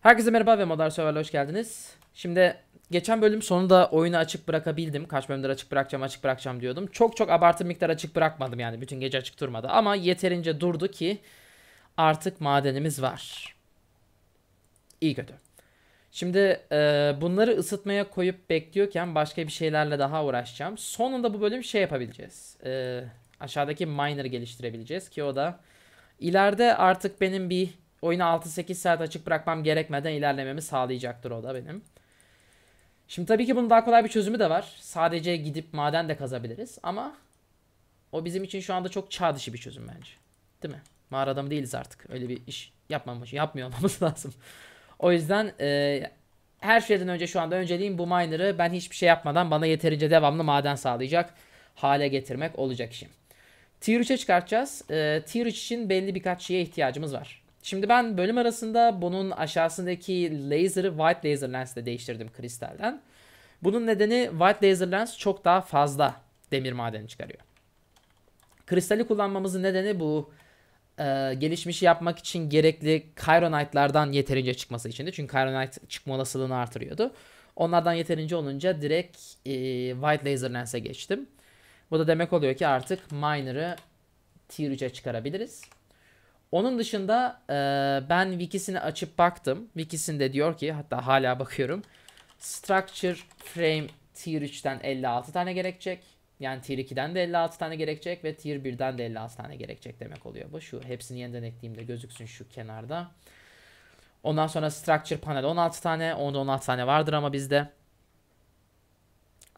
Herkese merhaba ve Modern Server'la hoş geldiniz. Şimdi geçen bölüm sonunda oyunu açık bırakabildim. Kaç bölümdür açık bırakacağım açık bırakacağım diyordum. Çok çok abartı miktar açık bırakmadım yani bütün gece açık durmadı. Ama yeterince durdu ki artık madenimiz var. İyi kötü. Şimdi e, bunları ısıtmaya koyup bekliyorken başka bir şeylerle daha uğraşacağım. Sonunda bu bölüm şey yapabileceğiz. E, aşağıdaki miner geliştirebileceğiz ki o da ileride artık benim bir oyunu 6-8 saat açık bırakmam gerekmeden ilerlememi sağlayacaktır o da benim. Şimdi tabii ki bunun daha kolay bir çözümü de var. Sadece gidip maden de kazabiliriz ama o bizim için şu anda çok çağ dışı bir çözüm bence. Değil mi? Mağarada mı değiliz artık. Öyle bir iş yapmamış, yapmıyor olmamız lazım. O yüzden e, her şeyden önce şu anda önceliğim bu miner'ı ben hiçbir şey yapmadan bana yeterince devamlı maden sağlayacak hale getirmek olacak işim. Tier 3'e çıkartacağız. E, tier 3 için belli birkaç şeye ihtiyacımız var. Şimdi ben bölüm arasında bunun aşağısındaki laser'ı white laser lens ile değiştirdim kristalden. Bunun nedeni white laser lens çok daha fazla demir madeni çıkarıyor. Kristali kullanmamızın nedeni bu e, gelişmişi yapmak için gerekli Chironite'lardan yeterince çıkması içindi. Çünkü Chironite çıkma olasılığını artırıyordu. Onlardan yeterince olunca direkt e, White Laser Lens'e geçtim. Bu da demek oluyor ki artık Miner'ı Tier 3'e çıkarabiliriz. Onun dışında e, ben wikisini açıp baktım. Wikisinde diyor ki hatta hala bakıyorum. Structure Frame Tier 3'ten 56 tane gerekecek. Yani Tier 2'den de 56 tane gerekecek ve Tier 1'den de 56 tane gerekecek demek oluyor bu. Şu hepsini yeniden ekleyeyim de gözüksün şu kenarda. Ondan sonra Structure Panel 16 tane. Onda 16 tane vardır ama bizde.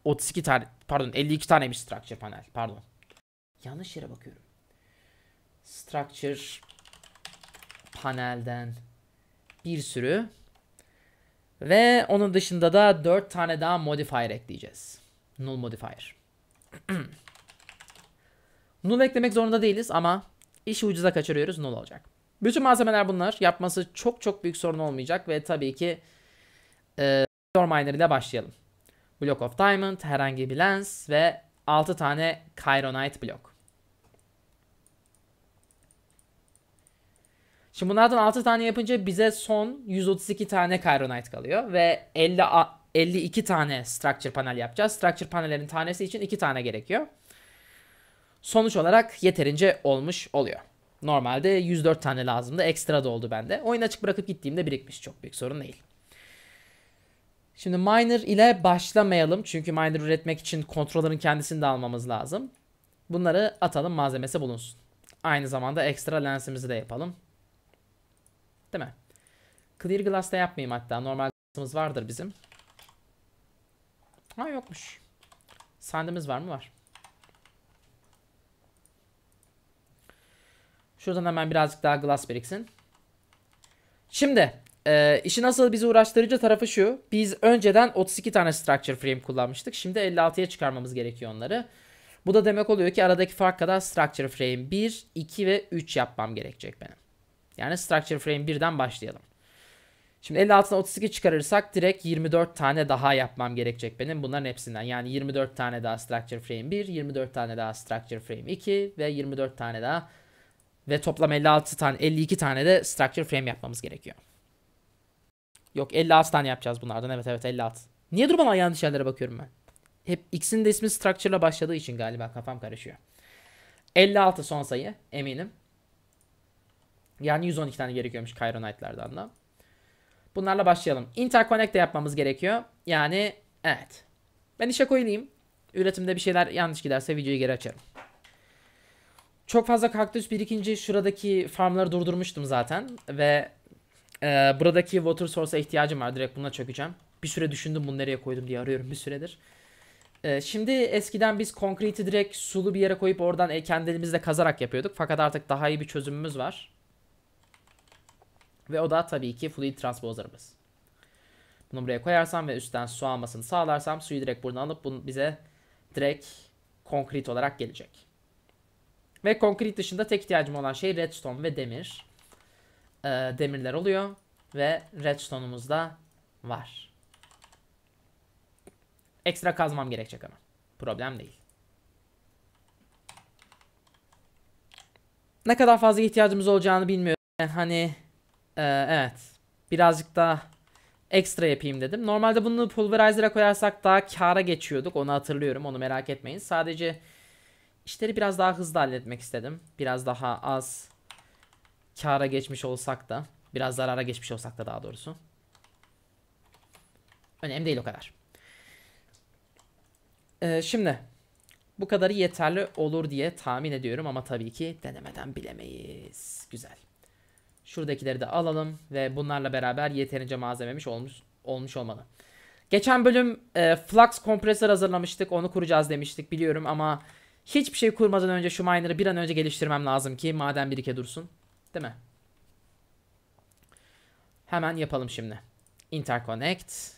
32 tane pardon 52 tane bir Structure Panel pardon. Yanlış yere bakıyorum. Structure panelden bir sürü. Ve onun dışında da 4 tane daha modifier ekleyeceğiz. Null modifier. null eklemek zorunda değiliz ama işi ucuza kaçırıyoruz null olacak. Bütün malzemeler bunlar. Yapması çok çok büyük sorun olmayacak ve tabii ki e, miner ile başlayalım. Block of Diamond, herhangi bir lens ve 6 tane Chironite block. Şimdi bunlardan 6 tane yapınca bize son 132 tane Chironite kalıyor ve 50 52 tane structure panel yapacağız. Structure panellerin tanesi için 2 tane gerekiyor. Sonuç olarak yeterince olmuş oluyor. Normalde 104 tane lazımdı. Ekstra da oldu bende. Oyun açık bırakıp gittiğimde birikmiş. Çok büyük sorun değil. Şimdi miner ile başlamayalım. Çünkü miner üretmek için kontrollerin kendisini de almamız lazım. Bunları atalım malzemesi bulunsun. Aynı zamanda ekstra lensimizi de yapalım. Değil mi? Clear glass da yapmayayım hatta. Normal glass'ımız vardır bizim. Ha yokmuş. Sandımız var mı? Var. Şuradan hemen birazcık daha glass biriksin. Şimdi e, işi nasıl bizi uğraştırıcı tarafı şu. Biz önceden 32 tane structure frame kullanmıştık. Şimdi 56'ya çıkarmamız gerekiyor onları. Bu da demek oluyor ki aradaki fark kadar structure frame 1, 2 ve 3 yapmam gerekecek benim. Yani structure frame 1'den başlayalım. Şimdi 56'dan 32 çıkarırsak direkt 24 tane daha yapmam gerekecek benim bunların hepsinden. Yani 24 tane daha structure frame 1, 24 tane daha structure frame 2 ve 24 tane daha ve toplam 56 tane 52 tane de structure frame yapmamız gerekiyor. Yok 56 tane yapacağız bunlardan. Evet evet 56. Niye dur bana yanlış yerlere bakıyorum ben? Hep x'in de ismi structure ile başladığı için galiba kafam karışıyor. 56 son sayı eminim. Yani 112 tane gerekiyormuş Cairo Knight'lardan da. Bunlarla başlayalım. Interconnect de yapmamız gerekiyor. Yani evet. Ben işe koyulayım. Üretimde bir şeyler yanlış giderse videoyu geri açarım. Çok fazla kaktüs birikinci şuradaki farmları durdurmuştum zaten. Ve e, buradaki water source'a ihtiyacım var. Direkt buna çökeceğim. Bir süre düşündüm bunu nereye koydum diye arıyorum bir süredir. E, şimdi eskiden biz konkreti direkt sulu bir yere koyup oradan e, kendimizle kazarak yapıyorduk. Fakat artık daha iyi bir çözümümüz var. Ve o da tabii ki fluid transpozerımız. Bunu buraya koyarsam ve üstten su almasını sağlarsam suyu direkt buradan alıp bunu bize direkt konkrit olarak gelecek. Ve konkrit dışında tek ihtiyacım olan şey redstone ve demir. Ee, demirler oluyor ve redstone'umuz da var. Ekstra kazmam gerekecek ama. Problem değil. Ne kadar fazla ihtiyacımız olacağını bilmiyorum. Hani ee, evet. Birazcık daha ekstra yapayım dedim. Normalde bunu pulverizer'a koyarsak daha kara geçiyorduk. Onu hatırlıyorum. Onu merak etmeyin. Sadece işleri biraz daha hızlı halletmek istedim. Biraz daha az kara geçmiş olsak da. Biraz zarara geçmiş olsak da daha doğrusu. Önemli değil o kadar. Ee, şimdi bu kadarı yeterli olur diye tahmin ediyorum ama tabii ki denemeden bilemeyiz. Güzel. Şuradakileri de alalım ve bunlarla beraber yeterince malzememiş olmuş, olmuş olmalı. Geçen bölüm e, flux kompresör hazırlamıştık. Onu kuracağız demiştik biliyorum ama hiçbir şey kurmadan önce şu miner'ı bir an önce geliştirmem lazım ki maden birike dursun. Değil mi? Hemen yapalım şimdi. Interconnect.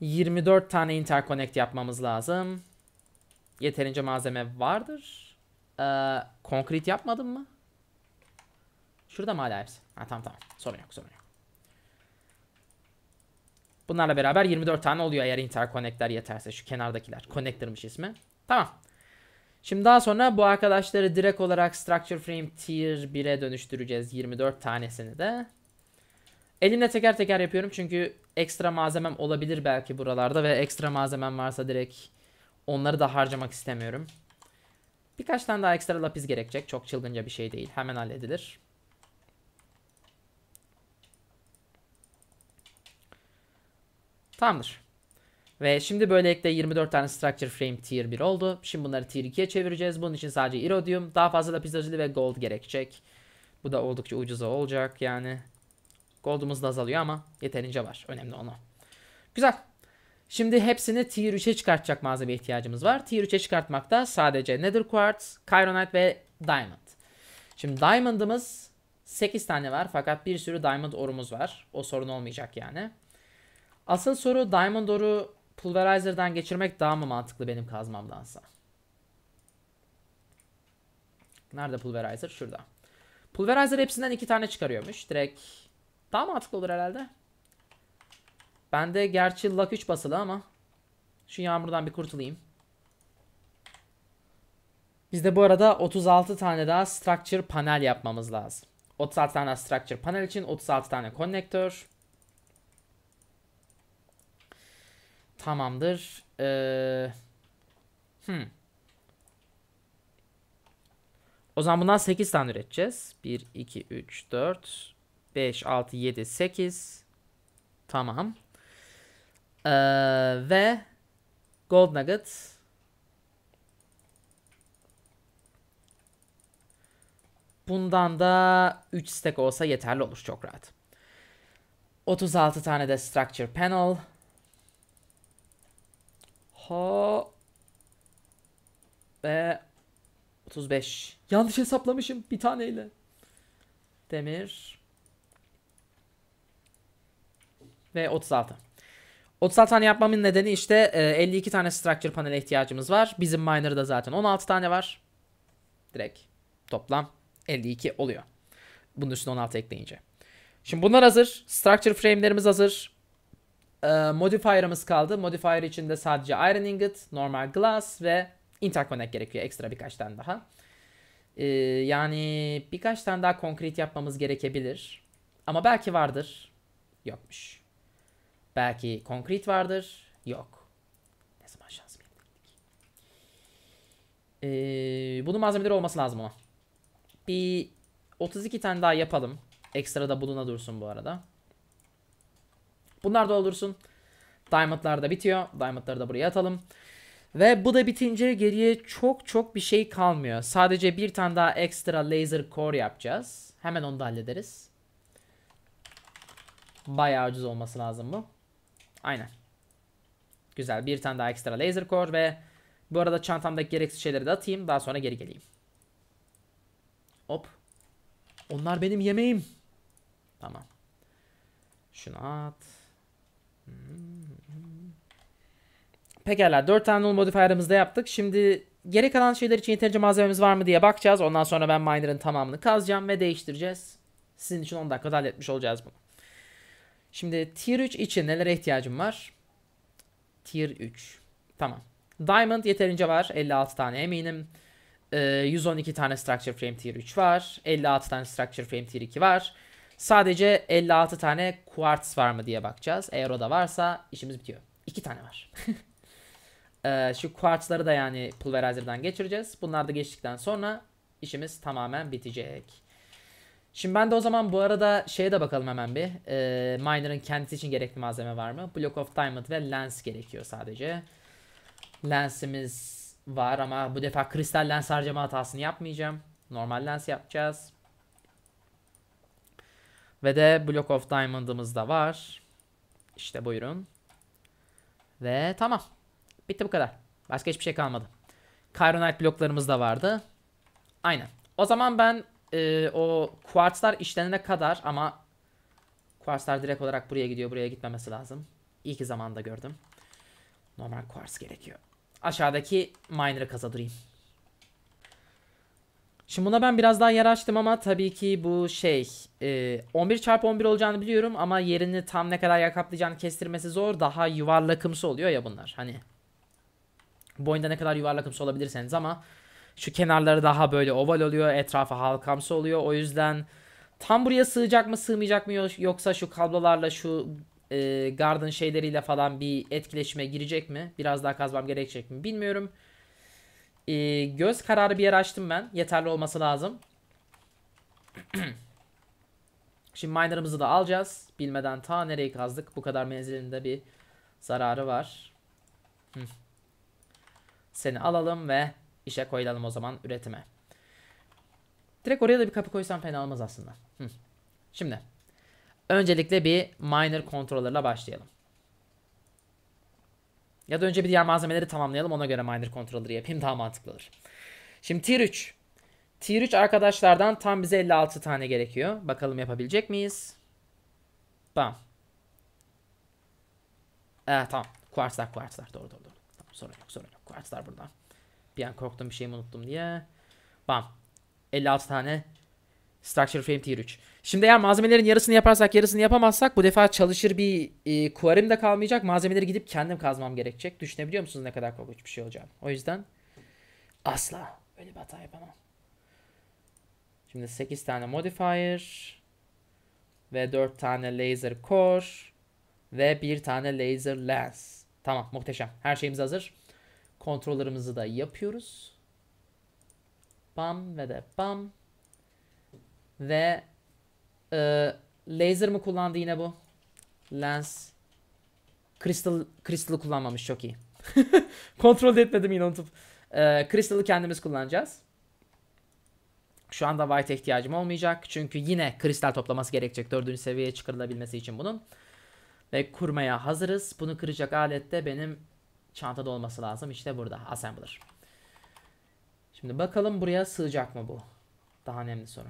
24 tane interconnect yapmamız lazım. Yeterince malzeme vardır. Ee, konkret yapmadım mı? Şurada mı hala hepsi? Ha tamam tamam. Sorun yok sorun yok. Bunlarla beraber 24 tane oluyor eğer interconnectler yeterse. Şu kenardakiler. Connector'mış ismi. Tamam. Şimdi daha sonra bu arkadaşları direkt olarak structure frame tier 1'e dönüştüreceğiz. 24 tanesini de. Elimle teker teker yapıyorum çünkü ekstra malzemem olabilir belki buralarda ve ekstra malzemem varsa direkt onları da harcamak istemiyorum. Birkaç tane daha ekstra lapis gerekecek. Çok çılgınca bir şey değil. Hemen halledilir. Tamamdır. Ve şimdi böylelikle 24 tane Structure Frame Tier 1 oldu. Şimdi bunları Tier 2'ye çevireceğiz. Bunun için sadece Iridium, daha fazla lapis lazuli ve Gold gerekecek. Bu da oldukça ucuza olacak yani. Gold'umuz da azalıyor ama yeterince var. Önemli onu. Güzel. Şimdi hepsini Tier 3'e çıkartacak malzeme ihtiyacımız var. Tier 3'e çıkartmakta sadece Nether Quartz, Chironite ve Diamond. Şimdi Diamond'ımız 8 tane var fakat bir sürü Diamond orumuz var. O sorun olmayacak yani. Asıl soru Diamond Ore'u Pulverizer'dan geçirmek daha mı mantıklı benim kazmamdansa? Nerede Pulverizer? Şurada. Pulverizer hepsinden iki tane çıkarıyormuş. Direkt daha mantıklı olur herhalde. Bende gerçi Luck 3 basılı ama şu yağmurdan bir kurtulayım. Bizde bu arada 36 tane daha structure panel yapmamız lazım. 36 tane structure panel için 36 tane konnektör. Tamamdır. Ee, hmm. O zaman bundan 8 tane üreteceğiz. 1, 2, 3, 4, 5, 6, 7, 8. Tamam. Ee, ve Gold Nugget. Bundan da 3 stack olsa yeterli olur çok rahat. 36 tane de Structure Panel. Ha ve 35. Yanlış hesaplamışım bir taneyle. Demir. Ve 36. 36 tane yapmamın nedeni işte 52 e, tane structure panel ihtiyacımız var. Bizim miner'da zaten 16 tane var. Direkt toplam 52 oluyor. Bunun üstüne 16 ekleyince. Şimdi bunlar hazır. Structure frame'lerimiz hazır e, modifier'ımız kaldı. Modifier içinde sadece iron ingot, normal glass ve interconnect gerekiyor ekstra birkaç tane daha. E, yani birkaç tane daha konkret yapmamız gerekebilir. Ama belki vardır. Yokmuş. Belki konkret vardır. Yok. Ne zaman şans bildik. Ee, bunun malzemeleri olması lazım ama. Bir 32 tane daha yapalım. Ekstra da buluna dursun bu arada. Bunlar da olursun. Diamond'lar da bitiyor. Diamond'ları da buraya atalım. Ve bu da bitince geriye çok çok bir şey kalmıyor. Sadece bir tane daha ekstra laser core yapacağız. Hemen onu da hallederiz. Bayağı ucuz olması lazım bu. Aynen. Güzel. Bir tane daha ekstra laser core ve bu arada çantamdaki gereksiz şeyleri de atayım. Daha sonra geri geleyim. Hop. Onlar benim yemeğim. Tamam. Şunu at. Pekala 4 tane null modifier'ımızı da yaptık. Şimdi gerek kalan şeyler için yeterince malzememiz var mı diye bakacağız. Ondan sonra ben miner'ın tamamını kazacağım ve değiştireceğiz. Sizin için 10 dakikada halletmiş olacağız bunu. Şimdi tier 3 için nelere ihtiyacım var? Tier 3. Tamam. Diamond yeterince var. 56 tane eminim. Ee, 112 tane structure frame tier 3 var. 56 tane structure frame tier 2 var. Sadece 56 tane quartz var mı diye bakacağız. Eğer o da varsa işimiz bitiyor. 2 tane var. Ee, şu quartzları da yani pulverizer'dan geçireceğiz. Bunlar da geçtikten sonra işimiz tamamen bitecek. Şimdi ben de o zaman bu arada şeye de bakalım hemen bir. Ee, miner'ın kendisi için gerekli malzeme var mı? Block of Diamond ve Lens gerekiyor sadece. Lensimiz var ama bu defa kristal lens harcama hatasını yapmayacağım. Normal lens yapacağız. Ve de Block of Diamond'ımız da var. İşte buyurun. Ve tamam. Bitti bu kadar. Başka hiçbir şey kalmadı. Chironite bloklarımız da vardı. Aynen. O zaman ben e, o kuartslar işlenene kadar ama kuartslar direkt olarak buraya gidiyor. Buraya gitmemesi lazım. İyi ki zamanında gördüm. Normal kuarts gerekiyor. Aşağıdaki miner'ı kazadırayım. Şimdi buna ben biraz daha yer açtım ama tabii ki bu şey e, 11 çarpı 11 olacağını biliyorum ama yerini tam ne kadar yer kaplayacağını kestirmesi zor. Daha yuvarlakımsı oluyor ya bunlar. Hani boyunda ne kadar yuvarlakımsı olabilirseniz ama şu kenarları daha böyle oval oluyor. Etrafı halkamsı oluyor. O yüzden tam buraya sığacak mı sığmayacak mı yoksa şu kablolarla şu e, garden şeyleriyle falan bir etkileşime girecek mi? Biraz daha kazmam gerekecek mi bilmiyorum. E, göz kararı bir yer açtım ben. Yeterli olması lazım. Şimdi miner'ımızı da alacağız. Bilmeden ta nereye kazdık. Bu kadar menzilinde bir zararı var. Seni alalım ve işe koyalım o zaman üretime. Direkt oraya da bir kapı koysam fena olmaz aslında. Şimdi. Öncelikle bir miner controller'la başlayalım. Ya da önce bir diğer malzemeleri tamamlayalım ona göre minor controller'ı yapayım daha mantıklı olur. Şimdi tier 3. Tier 3 arkadaşlardan tam bize 56 tane gerekiyor. Bakalım yapabilecek miyiz? Bam. Ee, tamam. Quartzlar quartzlar. Doğru doğru doğru. Tamam, sorun yok sorun yok. Quartzlar burada. Bir an korktum bir şeyimi unuttum diye. Bam. 56 tane Structure Frame Tier 3. Şimdi eğer malzemelerin yarısını yaparsak yarısını yapamazsak bu defa çalışır bir e, kuarım da kalmayacak. Malzemeleri gidip kendim kazmam gerekecek. Düşünebiliyor musunuz ne kadar korkunç bir şey olacağını? O yüzden asla öyle bir hata yapamam. Şimdi 8 tane modifier ve 4 tane laser core ve 1 tane laser lens. Tamam muhteşem. Her şeyimiz hazır. Kontrollerimizi da yapıyoruz. Bam ve de bam. Ve e, laser mı kullandı yine bu? Lens. Crystal, Crystal'ı kullanmamış çok iyi. Kontrol etmedim yine unutup. E, Crystal'ı kendimiz kullanacağız. Şu anda White ihtiyacım olmayacak. Çünkü yine kristal toplaması gerekecek. Dördüncü seviyeye çıkarılabilmesi için bunun. Ve kurmaya hazırız. Bunu kıracak alet de benim çantada olması lazım. İşte burada. Assembler. Şimdi bakalım buraya sığacak mı bu? Daha önemli soru.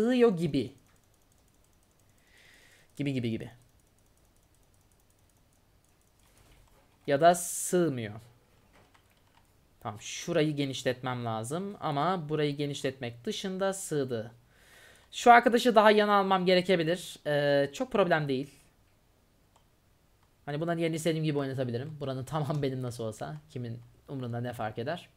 sığıyor gibi. Gibi gibi gibi. Ya da sığmıyor. Tamam şurayı genişletmem lazım ama burayı genişletmek dışında sığdı. Şu arkadaşı daha yana almam gerekebilir. Ee, çok problem değil. Hani bundan yerini istediğim gibi oynatabilirim. Buranın tamam benim nasıl olsa. Kimin umrunda ne fark eder.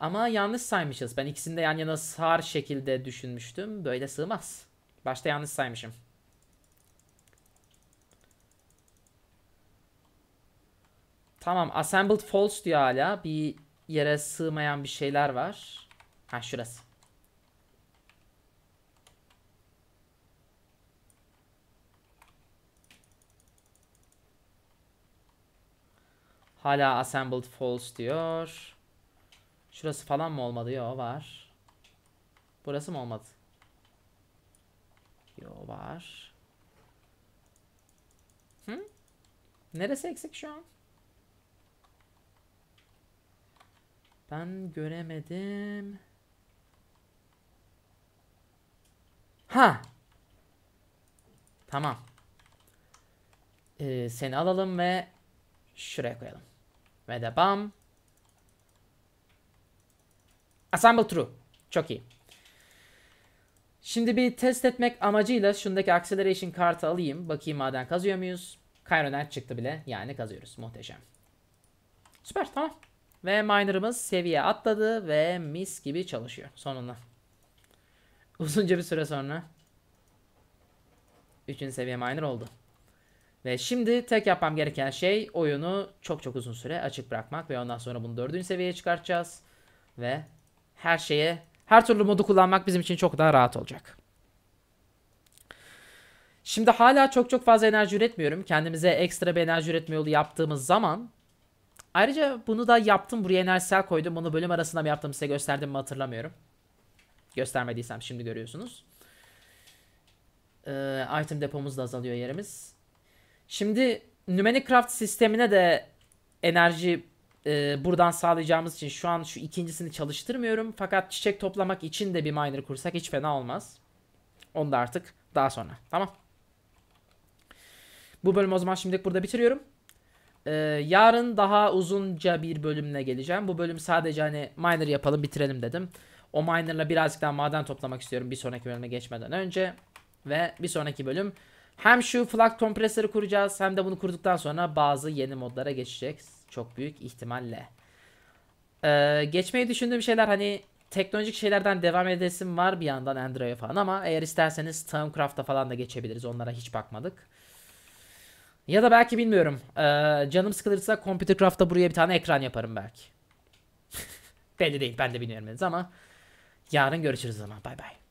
Ama yanlış saymışız. Ben ikisini de yan yana sar şekilde düşünmüştüm. Böyle sığmaz. Başta yanlış saymışım. Tamam. Assembled false diyor hala. Bir yere sığmayan bir şeyler var. Ha şurası. Hala assembled false diyor. Şurası falan mı olmadı? Yo var. Burası mı olmadı? Yo var. Hı? Neresi eksik şu an? Ben göremedim. Ha. Tamam. Ee, seni alalım ve şuraya koyalım. Ve de bam. Assemble true. Çok iyi. Şimdi bir test etmek amacıyla şundaki acceleration kartı alayım. Bakayım maden kazıyor muyuz? Kayro'dan çıktı bile. Yani kazıyoruz. Muhteşem. Süper tamam. Ve miner'ımız seviye atladı ve mis gibi çalışıyor sonunda. Uzunca bir süre sonra. Üçüncü seviye miner oldu. Ve şimdi tek yapmam gereken şey oyunu çok çok uzun süre açık bırakmak ve ondan sonra bunu dördüncü seviyeye çıkartacağız. Ve her şeye, her türlü modu kullanmak bizim için çok daha rahat olacak. Şimdi hala çok çok fazla enerji üretmiyorum. Kendimize ekstra bir enerji üretme yolu yaptığımız zaman. Ayrıca bunu da yaptım. Buraya enerjisel koydum. Bunu bölüm arasında mı yaptım size gösterdim mi hatırlamıyorum. Göstermediysem şimdi görüyorsunuz. Ee, item depomuz da azalıyor yerimiz. Şimdi Numenic Craft sistemine de enerji e, buradan sağlayacağımız için şu an şu ikincisini çalıştırmıyorum. Fakat çiçek toplamak için de bir miner kursak hiç fena olmaz. Onu da artık daha sonra. Tamam. Bu bölümü o zaman şimdilik burada bitiriyorum. Ee, yarın daha uzunca bir bölümle geleceğim. Bu bölüm sadece hani miner yapalım bitirelim dedim. O minerla birazcık daha maden toplamak istiyorum bir sonraki bölüme geçmeden önce. Ve bir sonraki bölüm hem şu flag kompresörü kuracağız hem de bunu kurduktan sonra bazı yeni modlara geçeceğiz. Çok büyük ihtimalle. Ee, geçmeyi düşündüğüm şeyler hani teknolojik şeylerden devam edesim var bir yandan Android'e falan ama eğer isterseniz Stormcraft'a falan da geçebiliriz. Onlara hiç bakmadık. Ya da belki bilmiyorum. Ee, canım sıkılırsa Computer Craft'ta buraya bir tane ekran yaparım belki. Belli değil ben de bilmiyorum ama yarın görüşürüz o zaman. Bay bay.